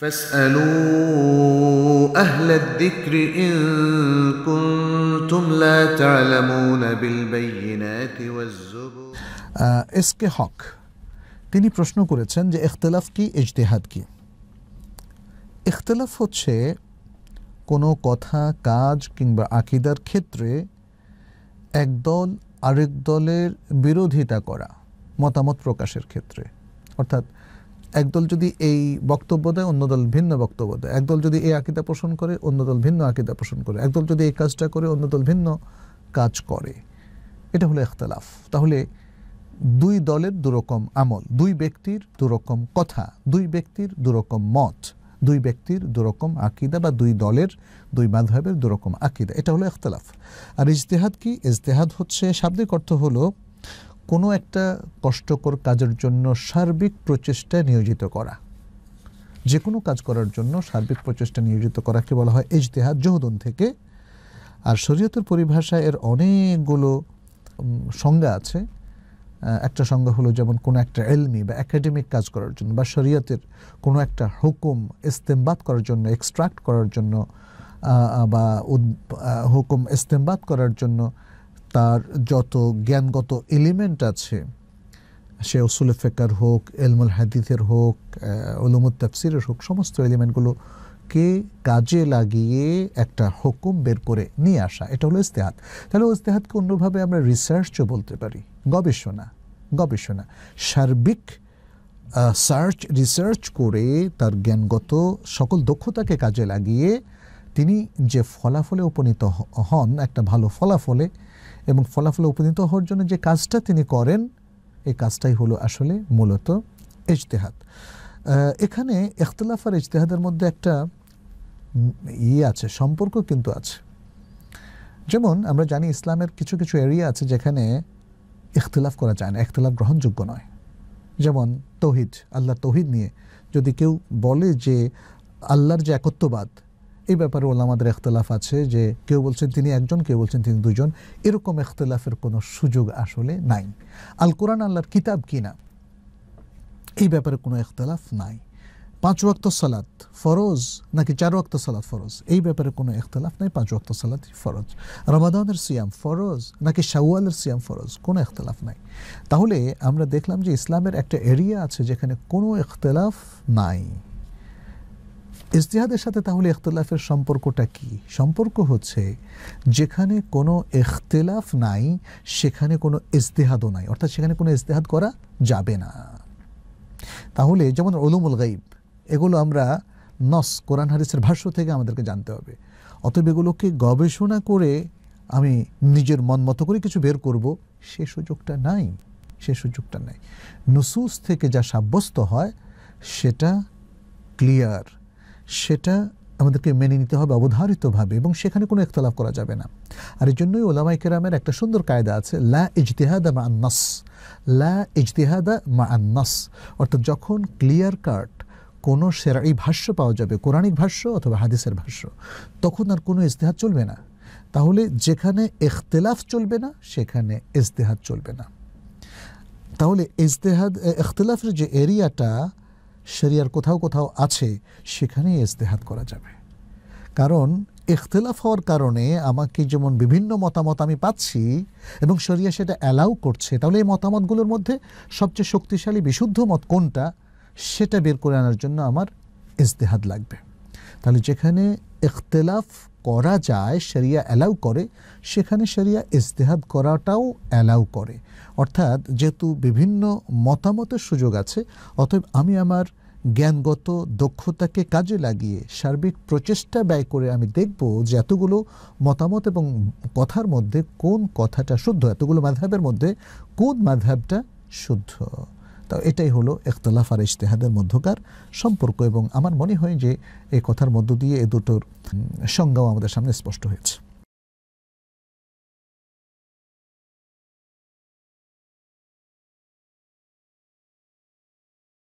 فاسألوا أهل الذكر إن كنتم لا تعلمون بالبينات والزبر اس کے حق তিনি প্রশ্ন করেছেন যে ইখতিলাফ কি ইজতিহাদ কি ইখতিলাফ হচ্ছে কোনো কথা কাজ কিংবা আকিদার ক্ষেত্রে একদল আরেক দলের বিরোধিতা করা মতামত প্রকাশের ক্ষেত্রে অর্থাৎ একদল যদি এই বক্তব্য দেয় অন্য দল ভিন্ন বক্তব্য দেয় একদল যদি এই আকিদা পোষণ করে অন্য দল ভিন্ন আকিদা পোষণ করে একদল যদি এই কাজটা করে অন্য দল ভিন্ন কাজ করে এটা হলো এখতালাফ তাহলে দুই দলের দুরকম আমল দুই ব্যক্তির দুরকম কথা দুই ব্যক্তির দুরকম মত দুই ব্যক্তির দুরকম আকিদা বা দুই দলের দুই মাধবের দুরকম আকিদা এটা হলো এখতলাফ আর ইজতেহাদ কি ইজতেহাদ হচ্ছে শাব্দিক অর্থ হলো কোনো একটা কষ্টকর কাজের জন্য সার্বিক প্রচেষ্টা নিয়োজিত করা যে কোনো কাজ করার জন্য সার্বিক প্রচেষ্টা নিয়োজিত করাকে বলা হয় ইজতেহাদ জহুদুন থেকে আর শরীয়তের পরিভাষায় এর অনেকগুলো সংজ্ঞা আছে একটা সংজ্ঞা হলো যেমন কোনো একটা এলমি বা একাডেমিক কাজ করার জন্য বা শরীয়তের কোনো একটা হুকুম ইস্তেমবাদ করার জন্য এক্সট্রাক্ট করার জন্য বা হুকুম ইস্তেমবাদ করার জন্য তার যত জ্ঞানগত এলিমেন্ট আছে সে উসুল ফেকার হোক এলমুল হাদিথের হোক উলুমুল তাফসিরের হোক সমস্ত এলিমেন্টগুলোকে কাজে লাগিয়ে একটা হুকুম বের করে নিয়ে আসা এটা হলো ইস্তেহাত তাহলে ইস্তেহাতকে অন্যভাবে আমরা রিসার্চও বলতে পারি গবেষণা গবেষণা সার্বিক সার্চ রিসার্চ করে তার জ্ঞানগত সকল দক্ষতাকে কাজে লাগিয়ে তিনি যে ফলাফলে উপনীত হন একটা ভালো ফলাফলে এবং ফলাফলে উপনীত হওয়ার জন্য যে কাজটা তিনি করেন এই কাজটাই হলো আসলে মূলত ইজতেহাদ এখানে ইখতলাফ আর ইজতেহাদের মধ্যে একটা ইয়ে আছে সম্পর্ক কিন্তু আছে যেমন আমরা জানি ইসলামের কিছু কিছু এরিয়া আছে যেখানে ইখতলাফ করা যায় না ইখতলাফ গ্রহণযোগ্য নয় যেমন তৌহিদ আল্লাহ তৌহিদ নিয়ে যদি কেউ বলে যে আল্লাহর যে একত্ববাদ এই ব্যাপারে ওলামাদের এখতলাফ আছে যে কেউ বলছেন তিনি একজন কেউ বলছেন তিনি দুজন এরকম এখতলাফের কোনো সুযোগ আসলে নাই আল কোরআন আল্লাহর কিতাব কিনা এই ব্যাপারে কোনো এখতলাফ নাই পাঁচ ওয়াক্ত সালাত ফরজ নাকি চার ওয়াক্ত সালাত ফরজ এই ব্যাপারে কোনো এখতলাফ নাই পাঁচ ওয়াক্ত সালাত ফরজ রমাদানের সিয়াম ফরজ নাকি শাওয়ালের সিয়াম ফরজ কোনো এখতলাফ নাই তাহলে আমরা দেখলাম যে ইসলামের একটা এরিয়া আছে যেখানে কোনো এখতলাফ নাই ইজতিহাদের সাথে তাহলে ইখতলাফের সম্পর্কটা কি সম্পর্ক হচ্ছে যেখানে কোনো ইখতলাফ নাই সেখানে কোনো ইজতেহাদও নাই অর্থাৎ সেখানে কোনো ইজতেহাদ করা যাবে না তাহলে যেমন ওলুমুল গাইব এগুলো আমরা নস কোরআন হারিসের ভাষ্য থেকে আমাদেরকে জানতে হবে অতএব এগুলোকে গবেষণা করে আমি নিজের মন মতো করে কিছু বের করব সে সুযোগটা নাই সে সুযোগটা নাই নসুস থেকে যা সাব্যস্ত হয় সেটা ক্লিয়ার সেটা আমাদেরকে মেনে নিতে হবে অবধারিতভাবে এবং সেখানে কোনো একতলাফ করা যাবে না আর এই জন্যই ওলামাই কেরামের একটা সুন্দর কায়দা আছে লা ইজতেহাদা মা আন্নাস লা ইজতেহাদা মা আন্নাস অর্থাৎ যখন ক্লিয়ার কাট কোনো সেরাই ভাষ্য পাওয়া যাবে কোরআনিক ভাষ্য অথবা হাদিসের ভাষ্য তখন আর কোনো ইজতেহাদ চলবে না তাহলে যেখানে এখতেলাফ চলবে না সেখানে ইজতেহাদ চলবে না তাহলে ইজতেহাদ এখতলাফের যে এরিয়াটা শরিয়ার কোথাও কোথাও আছে সেখানেই ইস্তেহাত করা যাবে কারণ ইখতলাফ হওয়ার কারণে আমাকে যেমন বিভিন্ন মতামত আমি পাচ্ছি এবং শরিয়া সেটা অ্যালাউ করছে তাহলে এই মতামতগুলোর মধ্যে সবচেয়ে শক্তিশালী বিশুদ্ধ মত কোনটা সেটা বের করে আনার জন্য আমার ইজতেহাদ লাগবে তাহলে যেখানে ইখতলাফ করা যায় সেরিয়া অ্যালাউ করে সেখানে সেরিয়া ইজতেহাদ করাটাও অ্যালাউ করে অর্থাৎ যেহেতু বিভিন্ন মতামতের সুযোগ আছে অতএব আমি আমার জ্ঞানগত দক্ষতাকে কাজে লাগিয়ে সার্বিক প্রচেষ্টা ব্যয় করে আমি দেখব যে এতগুলো মতামত এবং কথার মধ্যে কোন কথাটা শুদ্ধ এতগুলো মাধাবের মধ্যে কোন মাধাবটা শুদ্ধ তো এটাই হলো একতলাফ আর ইশতেহাদের মধ্যকার সম্পর্ক এবং আমার মনে হয় যে এই কথার মধ্য দিয়ে এ দুটোর সংজ্ঞাও আমাদের সামনে স্পষ্ট হয়েছে